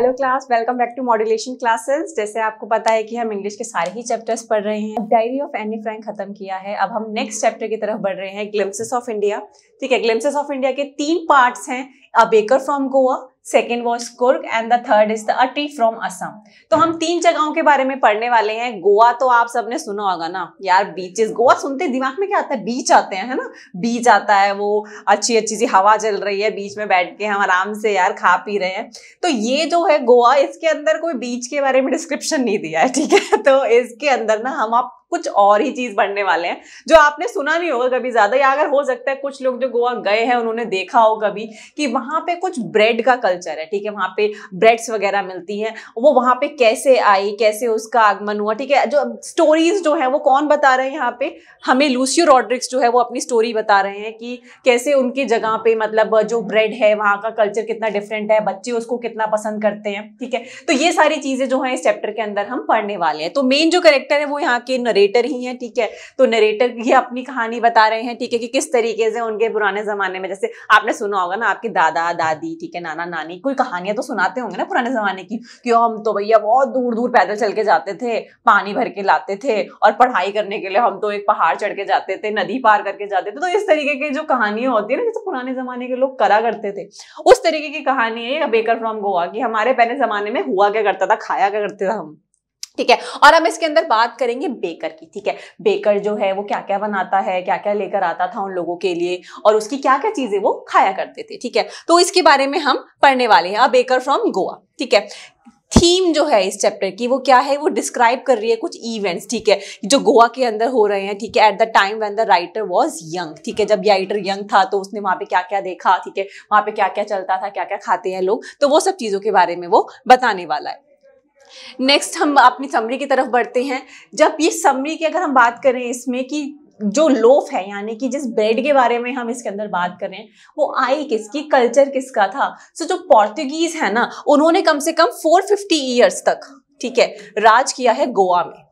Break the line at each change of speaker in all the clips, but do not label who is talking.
hello class welcome back to modulation classes जैसे आपको पता है कि हम इंग्लिश के सारे ही चैप्टर्स पढ़ रहे हैं डायरी ऑफ एनी फ्रैंक खत्म किया है अब हम नेक्स्ट चैप्टर की तरफ बढ़ रहे हैं ग्लिम्सेस ऑफ इंडिया ठीक है ग्लिम्सेस ऑफ इंडिया के तीन पार्ट्स हैं a baker from Goa second was Coorg and the third is the tea from Assam तो हम तीन जगहों के बारे में पढ़ने वाले हैं गोवा तो आप सबने सुना होगा ना यार बीचेस गोवा सुनते दिमाग में क्या आता है बीच आते हैं है ना बीच आता है वो अच्छी अच्छी सी हवा चल रही है बीच में बैठ के हम आराम से यार खा पी रहे हैं तो ये जो है गोवा इसके अंदर कोई बीच के बारे में डिस्क्रिप्शन नहीं दिया है ठीक है तो इसके अंदर ना हम आप कुछ और ही चीज बनने वाले हैं जो आपने सुना नहीं होगा कभी ज्यादा या अगर हो सकता है कुछ लोग जो गोवा गए हैं उन्होंने देखा हो कभी कि वहां पे कुछ ब्रेड का कल्चर है ठीक है वहां पे ब्रेड्स वगैरह मिलती हैं वो वहां पे कैसे आई कैसे उसका आगमन हुआ ठीक है जो स्टोरीज जो है वो कौन बता रहे हैं यहाँ पे हमें लूसियो रॉड्रिक्स जो है वो अपनी स्टोरी बता रहे हैं कि कैसे उनकी जगह पे मतलब जो ब्रेड है वहां का कल्चर कितना डिफरेंट है बच्चे उसको कितना पसंद करते हैं ठीक है तो ये सारी चीजें जो है इस चैप्टर के अंदर हम पढ़ने वाले हैं तो मेन जो करेक्टर है वो यहाँ के नरेश नरेटर ही हैं ठीक है तो नरेटर ही अपनी कहानी बता रहे हैं ठीक है कि किस तरीके से उनके पुराने जमाने में जैसे आपने सुना होगा ना आपके दादा दादी ठीक है नाना नानी कोई कहानियां तो सुनाते होंगे ना पुराने जमाने की कि हम तो भैया बहुत दूर दूर पैदल चल के जाते थे पानी भर के लाते थे और पढ़ाई करने के लिए हम तो एक पहाड़ चढ़ के जाते थे नदी पार करके जाते थे तो इस तरीके की जो कहानियां होती है ना जैसे पुराने जमाने के लोग करा करते थे उस तरीके की कहानी है बेकर फ्रॉम गोवा की हमारे पहले जमाने में हुआ क्या करता था खाया क्या करते थे हम ठीक है और हम इसके अंदर बात करेंगे बेकर की ठीक है बेकर जो है वो क्या क्या बनाता है क्या क्या लेकर आता था उन लोगों के लिए और उसकी क्या क्या चीजें वो खाया करते थे ठीक है तो इसके बारे में हम पढ़ने वाले हैं अ बेकर फ्रॉम गोवा ठीक है थीम जो है इस चैप्टर की वो क्या है वो डिस्क्राइब कर रही है कुछ इवेंट्स ठीक है जो गोवा के अंदर हो रहे हैं ठीक है at the time when the writer was young ठीक है जब राइटर यंग था तो उसने वहाँ पे क्या क्या देखा ठीक है वहाँ पे क्या क्या चलता था क्या क्या खाते हैं लोग तो वो सब चीज़ों के बारे में वो बताने वाला है नेक्स्ट हम अपनी समरी की तरफ बढ़ते हैं जब ये समरी की अगर हम बात करें इसमें कि जो लोफ है यानी कि जिस ब्रेड के बारे में हम इसके अंदर बात कर रहे हैं वो आई किसकी कल्चर किसका था सो so, जो पोर्तुगीज है ना उन्होंने कम से कम 450 इयर्स तक ठीक है राज किया है गोवा में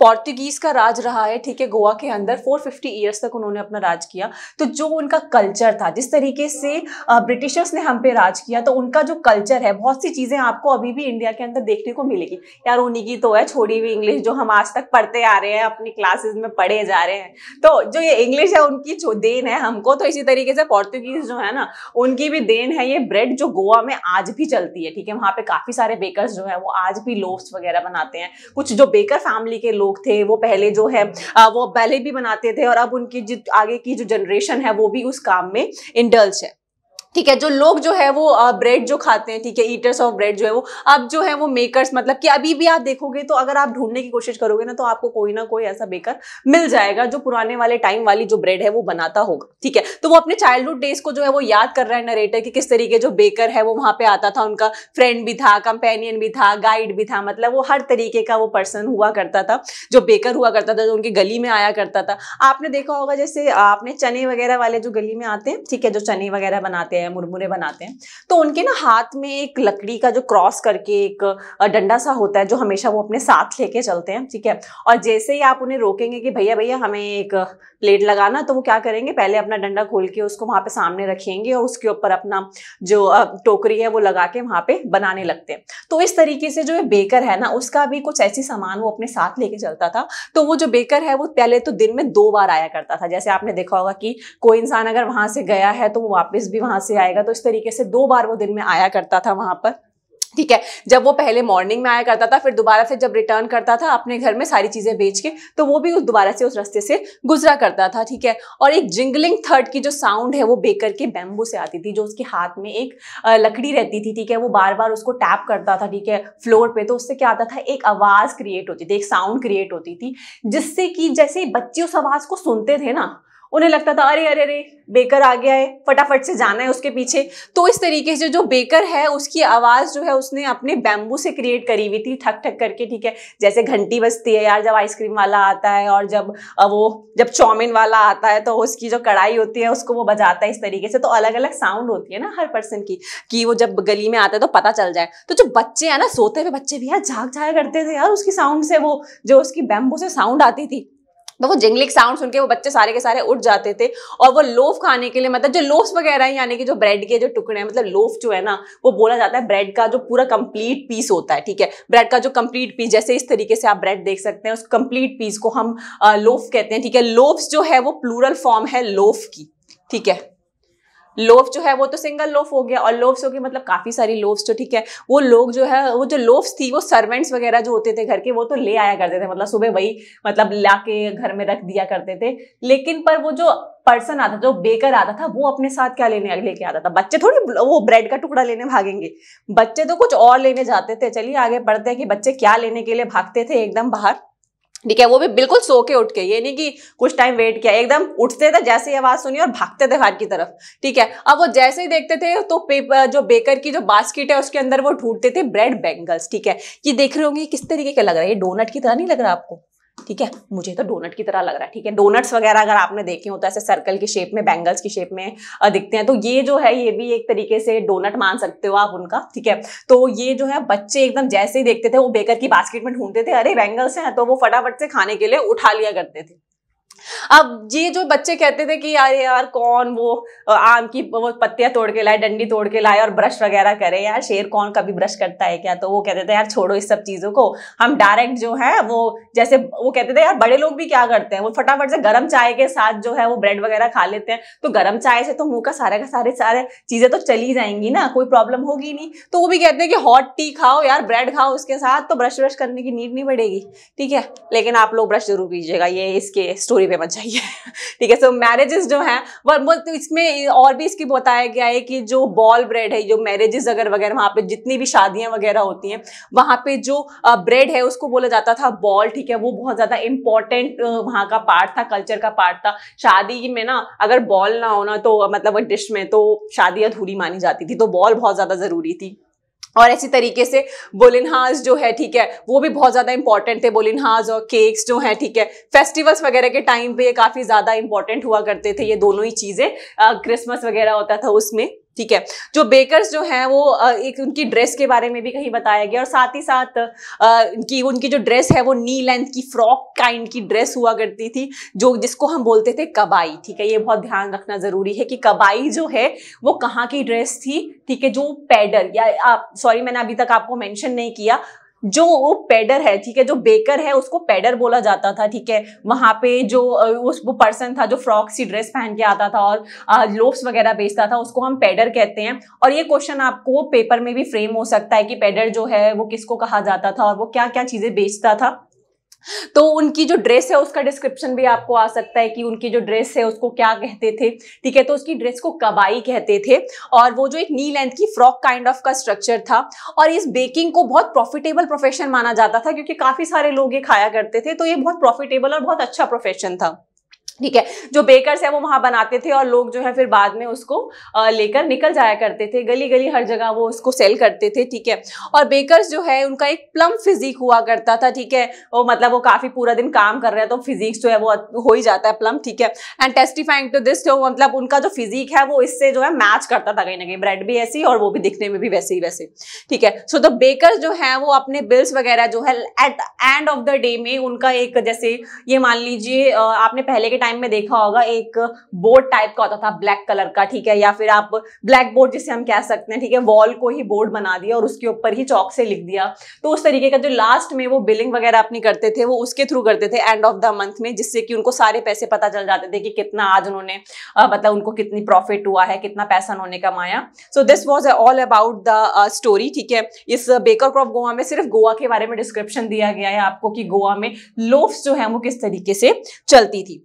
पोर्तुगीज का राज रहा है ठीक है गोवा के अंदर 450 फिफ्टी ईयर्स तक उन्होंने अपना राज किया तो जो उनका कल्चर था जिस तरीके से ब्रिटिशर्स ने हम पे राज किया तो उनका जो कल्चर है बहुत सी चीज़ें आपको अभी भी इंडिया के अंदर देखने को मिलेगी यार उन्हीं की तो है छोड़ी हुई इंग्लिश जो हम आज तक पढ़ते आ रहे हैं अपनी क्लासेज में पढ़े जा रहे हैं तो जो ये इंग्लिश है उनकी जो देन है हमको तो इसी तरीके से पोर्तुगीज जो है ना उनकी भी देन है ये ब्रेड जो गोवा में आज भी चलती है ठीक है वहाँ पे काफ़ी सारे बेकर्स जो है वो आज भी लोफ्स वगैरह बनाते हैं कुछ जो बेकर फैमिली के लोग लोग थे वो पहले जो है वो बैले भी बनाते थे और अब उनकी जो आगे की जो जनरेशन है वो भी उस काम में इंडल्स है ठीक है जो लोग जो है वो ब्रेड जो खाते हैं ठीक है ईटर्स ऑफ ब्रेड जो है वो अब जो है वो मेकर्स मतलब कि अभी भी आप देखोगे तो अगर आप ढूंढने की कोशिश करोगे ना तो आपको कोई ना कोई ऐसा बेकर मिल जाएगा जो पुराने वाले टाइम वाली जो ब्रेड है वो बनाता होगा ठीक है तो वो अपने चाइल्डहुड डेज को जो है वो याद कर रहा है नरेटर की किस तरीके जो बेकर है वो वहां पर आता था उनका फ्रेंड भी था कंपेनियन भी था गाइड भी था मतलब वो हर तरीके का वो पर्सन हुआ करता था जो बेकर हुआ करता था जो उनकी गली में आया करता था आपने देखा होगा जैसे आपने चने वगैरह वाले जो गली में आते हैं ठीक है जो चने वगैरह बनाते हैं हैं मुरमुरे बनाते हैं तो उनके ना हाथ में एक लकड़ी का जो क्रॉस करके एक डंडा सा होता है जो हमेशा वो अपने साथ लेके चलते हैं ठीक है और जैसे ही आप उन्हें रोकेंगे कि भैया भैया हमें एक प्लेट लगाना तो वो क्या करेंगे पहले अपना डंडा खोल के उसको वहाँ पे सामने रखेंगे और उसके ऊपर अपना जो टोकरी है वो लगा के वहाँ पे बनाने लगते हैं तो इस तरीके से जो बेकर है ना उसका भी कुछ ऐसी सामान वो अपने साथ लेके चलता था तो वो जो बेकर है वो पहले तो दिन में दो बार आया करता था जैसे आपने देखा होगा कि कोई इंसान अगर वहाँ से गया है तो वो वापस भी वहाँ से आएगा तो इस तरीके से दो बार वो दिन में आया करता था वहाँ पर ठीक है जब वो पहले मॉर्निंग में आया करता था फिर दोबारा से जब रिटर्न करता था अपने घर में सारी चीज़ें बेच के तो वो भी उस दोबारा से उस रास्ते से गुजरा करता था ठीक है और एक जिंगलिंग थर्ड की जो साउंड है वो बेकर के बैम्बू से आती थी जो उसके हाथ में एक लकड़ी रहती थी ठीक है वो बार बार उसको टैप करता था ठीक है फ्लोर पर तो उससे क्या आता था एक आवाज़ क्रिएट होती थी एक साउंड क्रिएट होती थी जिससे कि जैसे बच्चे उस आवाज़ को सुनते थे ना उन्हें लगता था अरे अरे अरे बेकर आ गया है फटाफट से जाना है उसके पीछे तो इस तरीके से जो बेकर है उसकी आवाज़ जो है उसने अपने बैम्बू से क्रिएट करी हुई थी ठक ठक करके ठीक है जैसे घंटी बजती है यार जब आइसक्रीम वाला आता है और जब वो जब चौमिन वाला आता है तो उसकी जो कढ़ाई होती है उसको वो बजाता है इस तरीके से तो अलग अलग साउंड होती है ना हर पर्सन की कि वो जब गली में आता है तो पता चल जाए तो जो बच्चे हैं ना सोते हुए बच्चे भी यार झाक जाया करते थे यार उसकी साउंड से वो जो उसकी बैम्बू से साउंड आती थी तो वो जिंगलिक साउंड सुन के वो बच्चे सारे के सारे उठ जाते थे और वो लोफ खाने के लिए मतलब जो लोफ वगैरह है यानी कि जो ब्रेड के जो टुकड़े हैं मतलब लोफ जो है ना वो बोला जाता है ब्रेड का जो पूरा कंप्लीट पीस होता है ठीक है ब्रेड का जो कंप्लीट पीस जैसे इस तरीके से आप ब्रेड देख सकते हैं उस कंप्लीट पीस को हम लोफ कहते हैं ठीक है लोफ्स जो है वो प्लूरल फॉर्म है लोफ की ठीक है लोफ जो है वो तो सिंगल लोफ हो गया और लोफ्स हो गए मतलब काफ़ी सारी लोफ्स जो तो ठीक है वो लोग जो है वो जो लोफ्स थी वो सर्वेंट्स वगैरह जो होते थे घर के वो तो ले आया करते थे मतलब सुबह वही मतलब ला के घर में रख दिया करते थे लेकिन पर वो जो पर्सन आता जो बेकर आता था वो अपने साथ क्या लेने लेके आता था बच्चे थोड़ी वो ब्रेड का टुकड़ा लेने भागेंगे बच्चे तो कुछ और लेने जाते थे चलिए आगे बढ़ते हैं कि बच्चे क्या लेने के लिए भागते थे एकदम बाहर ठीक है वो भी बिल्कुल सो के उठ के ये नहीं कि कुछ टाइम वेट किया एकदम उठते थे जैसे ही आवाज सुनी और भागते थे घर की तरफ ठीक है अब वो जैसे ही देखते थे तो पेपर जो बेकर की जो बास्केट है उसके अंदर वो ढूंढते थे ब्रेड बैंगल्स ठीक है ये देख रहे होंगे किस तरीके का लग रहा है ये डोनट की तरह नहीं लग रहा आपको ठीक है मुझे तो डोनट की तरह लग रहा है ठीक है डोनट्स वगैरह अगर आपने देखे हो तो ऐसे सर्कल की शेप में बैंगल्स की शेप में दिखते हैं तो ये जो है ये भी एक तरीके से डोनट मान सकते हो आप उनका ठीक है तो ये जो है बच्चे एकदम जैसे ही देखते थे वो बेकर की बास्केट में ढूंढते थे अरे बैंगल्स हैं तो वो फटाफट से खाने के लिए उठा लिया करते थे अब ये जो बच्चे कहते थे कि यार यार कौन वो आम की वो पत्तियां तोड़ के लाए डंडी तोड़ के लाए और ब्रश वगैरह करे यार शेर कौन कभी ब्रश करता है क्या तो वो कहते थे यार छोड़ो इस सब चीज़ों को हम डायरेक्ट जो है वो जैसे वो कहते थे यार बड़े लोग भी क्या करते हैं वो फटाफट से गर्म चाय के साथ जो है वो ब्रेड वगैरह खा लेते हैं तो गर्म चाय से तो मुंह का सारे का सारे सारे चीज़ें तो चली जाएंगी ना कोई प्रॉब्लम होगी नहीं तो वो भी कहते हैं कि हॉट टी खाओ यार ब्रेड खाओ उसके साथ तो ब्रश ब्रश करने की नीड नहीं पड़ेगी ठीक है लेकिन आप लोग ब्रश जरूर कीजिएगा ये इसके स्टोरी पे मत चाहिए ठीक है सो मैरिजेस जो हैं वो तो इसमें और भी इसकी बताया गया है कि जो बॉल ब्रेड है जो मैरिजेस अगर वगैरह वहाँ पे जितनी भी शादियाँ वगैरह होती हैं वहाँ पे जो ब्रेड है उसको बोला जाता था बॉल ठीक है वो बहुत ज़्यादा इंपॉर्टेंट वहाँ का पार्ट था कल्चर का पार्ट था शादी में ना अगर बॉल ना होना तो मतलब डिश में तो शादी अधूरी मानी जाती थी तो बॉल बहुत ज़्यादा ज़रूरी थी और ऐसी तरीके से बोलिनहाज जो है ठीक है वो भी बहुत ज़्यादा इंपॉर्टेंट थे बोलिनहाज और केक्स जो है ठीक है फेस्टिवल्स वगैरह के टाइम पे ये काफ़ी ज़्यादा इंपॉर्टेंट हुआ करते थे ये दोनों ही चीज़ें क्रिसमस वगैरह होता था उसमें ठीक है जो बेकर्स जो हैं वो एक उनकी ड्रेस के बारे में भी कहीं बताया गया और साथ ही साथ उनकी उनकी जो ड्रेस है वो नी लेंथ की फ्रॉक काइंड की ड्रेस हुआ करती थी जो जिसको हम बोलते थे कबाई ठीक है ये बहुत ध्यान रखना जरूरी है कि कबाई जो है वो कहाँ की ड्रेस थी ठीक है जो पैडल या आप सॉरी मैंने अभी तक आपको मैंशन नहीं किया जो पेडर है ठीक है जो बेकर है उसको पेडर बोला जाता था ठीक है वहां पे जो उस वो पर्सन था जो फ्रॉक सी ड्रेस पहन के आता था और लोब्स वगैरह बेचता था उसको हम पेडर कहते हैं और ये क्वेश्चन आपको पेपर में भी फ्रेम हो सकता है कि पेडर जो है वो किसको कहा जाता था और वो क्या क्या चीजें बेचता था तो उनकी जो ड्रेस है उसका डिस्क्रिप्शन भी आपको आ सकता है कि उनकी जो ड्रेस है उसको क्या कहते थे ठीक है तो उसकी ड्रेस को कबाई कहते थे और वो जो एक नी लेंथ की फ्रॉक काइंड ऑफ का स्ट्रक्चर था और इस बेकिंग को बहुत प्रॉफिटेबल प्रोफेशन माना जाता था क्योंकि काफ़ी सारे लोग ये खाया करते थे तो ये बहुत प्रॉफिटेबल और बहुत अच्छा प्रोफेशन था ठीक है जो बेकर्स है वो वहाँ बनाते थे और लोग जो है फिर बाद में उसको लेकर निकल जाया करते थे गली गली हर जगह वो उसको सेल करते थे ठीक है और बेकर्स जो है उनका एक प्लम फिजिक हुआ करता था ठीक है वो मतलब वो काफ़ी पूरा दिन काम कर रहे हैं तो फिजिक्स जो है वो हो ही जाता है प्लम ठीक है एंड टेस्टिफाइंग टू दिस तो मतलब उनका जो फिजिक है वो इससे जो है मैच करता था कहीं ना कहीं ब्रेड भी ऐसी और वो भी दिखने में भी वैसे ही वैसे ठीक है सो द बेकर जो है वो अपने बिल्स वगैरह जो है at end of the day में उनका एक जैसे ये मान लीजिए आपने पहले के टाइम टाइम में देखा होगा एक बोर्ड टाइप का होता था ब्लैक कलर का ठीक है या फिर आप ब्लैक बोर्ड जिसे हम कह सकते हैं ठीक है वॉल को ही बोर्ड बना दिया और उसके ऊपर ही चौक से लिख दिया तो उस तरीके का जो लास्ट में वो बिलिंग वगैरह अपनी करते थे वो उसके थ्रू करते थे एंड ऑफ द मंथ में जिससे कि उनको सारे पैसे पता चल जाते थे कि कितना आज उन्होंने मतलब उनको कितनी प्रॉफिट हुआ है कितना पैसा उन्होंने कमाया so this was all about the story ठीक है इस बेकर क्रॉप गोवा में सिर्फ गोवा के बारे में डिस्क्रिप्शन दिया गया है आपको कि गोवा में लोफ्स जो है वो किस तरीके से चलती थी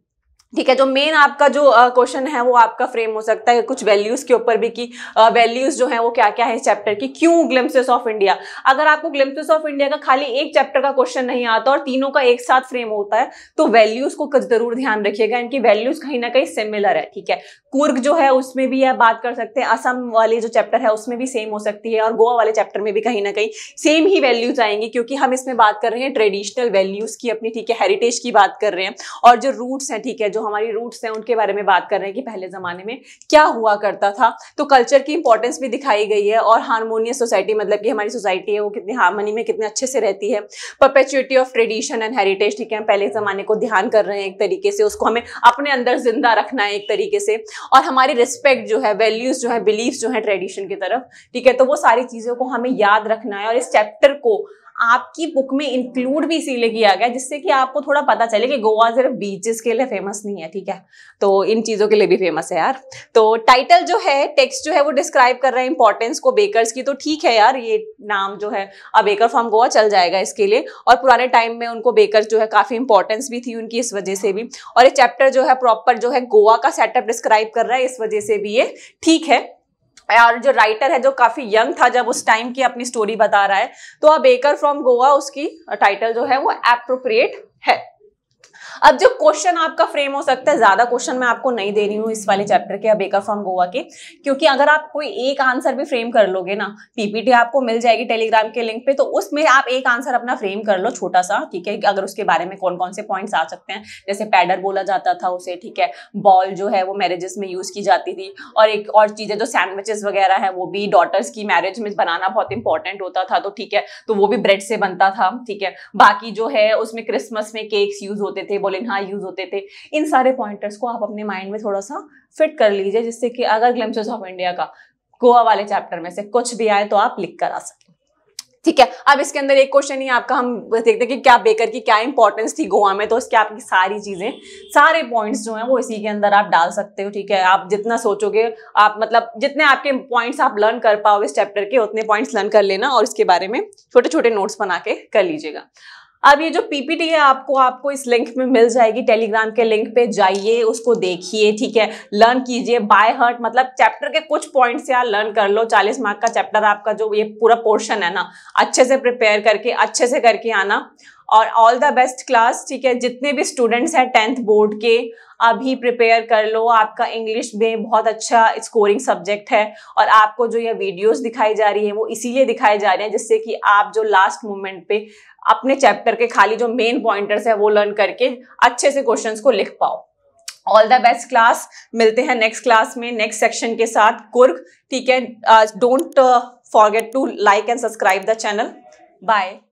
ठीक है जो मेन आपका जो क्वेश्चन है वो आपका फ्रेम हो सकता है कुछ वैल्यूज के ऊपर भी कि वैल्यूज जो है वो क्या क्या है चैप्टर की क्यों ग्लिम्सेस ऑफ इंडिया अगर आपको ग्लिम्सेस ऑफ इंडिया का खाली एक चैप्टर का क्वेश्चन नहीं आता और तीनों का एक साथ फ्रेम होता है तो वैल्यूज को जरूर ध्यान रखिएगा इनकी वैल्यूज कहीं ना कहीं सिमिलर है ठीक है कुर्ग जो है उसमें भी आप बात कर सकते हैं असम वाले जो चैप्टर है उसमें भी सेम हो सकती है और गोवा वाले चैप्टर में भी कहीं ना कहीं सेम ही वैल्यूज आएंगी क्योंकि हम इसमें बात कर रहे हैं ट्रेडिशनल वैल्यूज की अपनी ठीक है हेरिटेज की बात कर रहे हैं और जो रूट्स हैं ठीक है जो हमारी रूट्स हैं उनके बारे में बात कर रहे हैं कि पहले ज़माने में क्या हुआ करता था तो कल्चर की इंपॉर्टेंस भी दिखाई गई है और हारमोनियस सोसाइटी मतलब कि हमारी सोसाइटी है वो कितनी हारमोनी में कितने अच्छे से रहती है perpetuity of tradition and heritage ठीक है हम पहले ज़माने को ध्यान कर रहे हैं एक तरीके से उसको हमें अपने अंदर जिंदा रखना है एक तरीके से और हमारी रिस्पेक्ट जो है वैल्यूज़ जो है बिलीफ जो है ट्रेडिशन की तरफ ठीक है तो वो सारी चीज़ों को हमें याद रखना है और इस चैप्टर को आपकी बुक में इंक्लूड भी इसीलिए किया गया जिससे कि आपको थोड़ा पता चले कि गोवा सिर्फ बीचेस के लिए फेमस नहीं है ठीक है तो इन चीज़ों के लिए भी फेमस है यार तो टाइटल जो है टेक्स्ट जो है वो डिस्क्राइब कर रहा है इंपॉर्टेंस को बेकर्स की तो ठीक है यार ये नाम जो है अब बेकर फॉर्म गोवा चल जाएगा इसके लिए और पुराने टाइम में उनको बेकर जो है काफ़ी इंपॉर्टेंस भी थी उनकी इस वजह से भी और ये चैप्टर जो है प्रॉपर जो है गोवा का सेटअप डिस्क्राइब कर रहा है इस वजह से भी ये ठीक है और जो राइटर है जो काफ़ी यंग था जब उस टाइम की अपनी स्टोरी बता रहा है तो अब बेकर फ्रॉम गोवा उसकी टाइटल जो है वो एप्रोप्रिएट है अब जो क्वेश्चन आपका फ्रेम हो सकता है ज्यादा क्वेश्चन मैं आपको नहीं दे रही हूँ इस वाले चैप्टर के या बेकर फ्रॉम गोवा के क्योंकि अगर आप कोई एक आंसर भी फ्रेम कर लोगे ना पीपीटी आपको मिल जाएगी टेलीग्राम के लिंक पे तो उसमें आप एक आंसर अपना फ्रेम कर लो छोटा सा ठीक है अगर उसके बारे में कौन कौन से पॉइंट आ सकते हैं जैसे पैडर बोला जाता था उसे ठीक है बॉल जो है वो मैरिजेस में यूज की जाती थी और एक और चीजें जो सैंडविचेस वगैरह है वो भी डॉटर्स की मैरिज में बनाना बहुत इंपॉर्टेंट होता था तो ठीक है तो वो भी ब्रेड से बनता था ठीक है बाकी जो है उसमें क्रिसमस में केक्स यूज होते थे कोलिन हाँ यूज होते थे इन सारे पॉइंटर्स को आप अपने माइंड में थोड़ा सा फिट कर लीजिए जिससे कि अगर ग्लम्सेस ऑफ इंडिया का गोवा वाले चैप्टर में से कुछ भी आए तो आप लिख कर आ सकें ठीक है अब इसके अंदर एक क्वेश्चन ही आपका हम देखते हैं कि क्या बेकर की क्या इंपॉर्टेंस थी गोवा में तो इसके आपकी सारी चीजें सारे पॉइंट्स जो हैं वो इसी के अंदर आप डाल सकते हो ठीक है आप जितना सोचोगे आप मतलब जितने आपके पॉइंट्स आप लर्न कर पाओगे इस चैप्टर के उतने पॉइंट्स लर्न कर लेना और इसके बारे में छोटे छोटे नोट्स बना के कर लीजिएगा अब ये जो पीपीटी है आपको आपको इस लिंक में मिल जाएगी टेलीग्राम के लिंक पे जाइए उसको देखिए ठीक है लर्न कीजिए बाय हर्ट मतलब चैप्टर के कुछ पॉइंट्स यार लर्न कर लो 40 मार्क का चैप्टर आपका जो ये पूरा पोर्शन है ना अच्छे से प्रिपेयर करके अच्छे से करके आना और ऑल द बेस्ट क्लास ठीक है जितने भी स्टूडेंट्स हैं टेंथ बोर्ड के अभी प्रिपेयर कर लो आपका इंग्लिश में बहुत अच्छा स्कोरिंग सब्जेक्ट है और आपको जो यह वीडियोस दिखाई जा रही है वो इसीलिए दिखाई जा रहे हैं जिससे कि आप जो लास्ट मोमेंट पे अपने चैप्टर के खाली जो मेन पॉइंटर्स है वो लर्न करके अच्छे से क्वेश्चन को लिख पाओ ऑल द बेस्ट क्लास मिलते हैं नेक्स्ट क्लास में नेक्स्ट सेक्शन के साथ कुर्क ठीक है don't forget to like and subscribe the channel bye